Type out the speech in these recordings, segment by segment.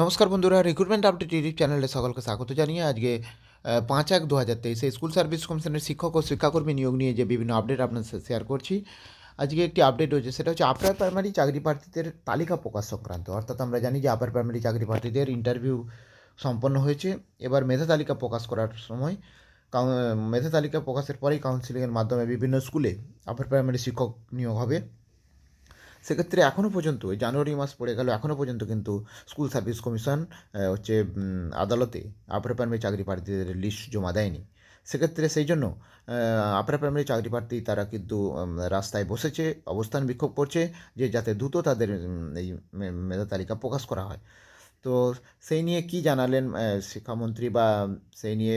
নমস্কার বন্ধুরা recruitment update YouTube চ্যানেলে সকলকে স্বাগত জানিয়ে আজকে পাঁচ এক দু হাজার তেইশে স্কুল সার্ভিস কমিশনের শিক্ষক ও শিক্ষাকর্মী নিয়োগ নিয়ে যে বিভিন্ন আপডেট আপনার শেয়ার করছি আজকে একটি আপডেট হয়েছে সেটা হচ্ছে আপার প্রাইমারি চাকরি প্রার্থীদের তালিকা প্রকাশ সংক্রান্ত অর্থাৎ আমরা জানি যে আপার প্রাইমারি চাকরি প্রার্থীদের ইন্টারভিউ সম্পন্ন হয়েছে এবার মেধা তালিকা প্রকাশ করার সময় মেধা তালিকা প্রকাশের পরেই কাউন্সিলিংয়ের মাধ্যমে বিভিন্ন স্কুলে আপার প্রাইমারি শিক্ষক নিয়োগ হবে সেক্ষেত্রে এখনও পর্যন্ত জানুয়ারি মাস পড়ে গেল এখনও পর্যন্ত কিন্তু স্কুল সার্ভিস কমিশন হচ্ছে আদালতে আপার প্রাইমারি চাকরি প্রার্থীদের লিস্ট জমা দেয়নি সেক্ষেত্রে সেই জন্য আপার প্রাইমারি চাকরি প্রার্থী তারা কিন্তু রাস্তায় বসেছে অবস্থান বিক্ষোভ করছে যে যাতে দ্রুত তাদের এই মেধা তালিকা প্রকাশ করা হয় তো সেই নিয়ে কি জানালেন শিক্ষামন্ত্রী বা সেই নিয়ে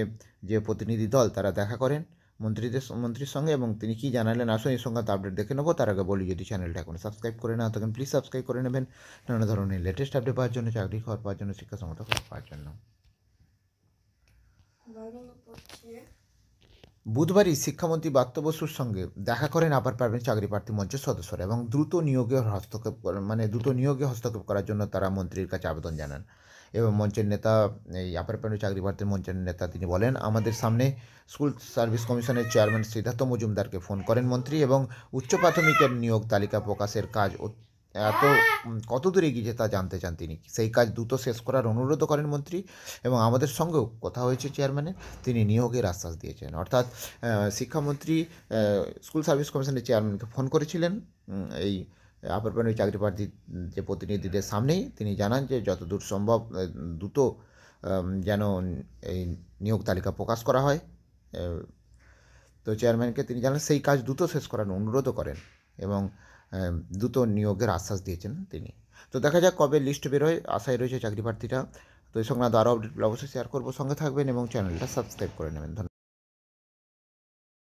যে প্রতিনিধি দল তারা দেখা করেন মন্ত্রীদের মন্ত্রীর সঙ্গে এবং তিনি কী জানালেন আসুন এই সংক্রান্ত আপডেট দেখে নেবো তার আগে বলি যদি চ্যানেলটা এখন সাবস্ক্রাইব করে না থাকেন প্লিজ সাবস্ক্রাইব করে নেবেন নানা ধরনের লেটেস্ট আপডেট পাওয়ার জন্য চাকরি খবর পাওয়ার জন্য শিক্ষা সংক্রান্ত খবর পাওয়ার জন্য বুধবারই শিক্ষামন্ত্রী বাত্য বসুর সঙ্গে দেখা করেন আপার পারবেন চাকরি প্রার্থী মঞ্চের সদস্যরা এবং দ্রুত নিয়োগে হস্তক্ষেপ মানে দ্রুত নিয়োগে হস্তক্ষেপ করার জন্য তারা মন্ত্রীর কাছে আবেদন জানান এবং মঞ্চের নেতা এই আপার প্রাইমারি চাকরি প্রার্থীর মঞ্চের নেতা তিনি বলেন আমাদের সামনে স্কুল সার্ভিস কমিশনের চেয়ারম্যান সিদ্ধার্থ মজুমদারকে ফোন করেন মন্ত্রী এবং উচ্চ প্রাথমিকের নিয়োগ তালিকা প্রকাশের কাজ এত কত দূরে গিয়েছে তা জানতে চান তিনি সেই কাজ দ্রুত শেষ করার অনুরোধও করেন মন্ত্রী এবং আমাদের সঙ্গেও কথা হয়েছে চেয়ারম্যানের তিনি নিয়োগের আশ্বাস দিয়েছেন অর্থাৎ শিক্ষামন্ত্রী স্কুল সার্ভিস কমিশনের চেয়ারম্যানকে ফোন করেছিলেন এই আপার প্রাইমারি চাকরি প্রার্থী যে প্রতিনিধিদের সামনেই তিনি জানান যে যতদূর সম্ভব দ্রুত যেন এই নিয়োগ তালিকা প্রকাশ করা হয় তো চেয়ারম্যানকে তিনি জানান সেই কাজ দ্রুত শেষ করার অনুরোধও করেন এবং দ্রুত নিয়োগের আশ্বাস দিয়েছেন তিনি তো দেখা যাক কবে লিস্ট বেরোয় আশায় রয়েছে চাকরি প্রার্থীরা তো এই সংক্রান্ত আরও অবশ্যই শেয়ার করবো সঙ্গে থাকবেন এবং চ্যানেলটা সাবস্ক্রাইব করে নেবেন ধন্যবাদ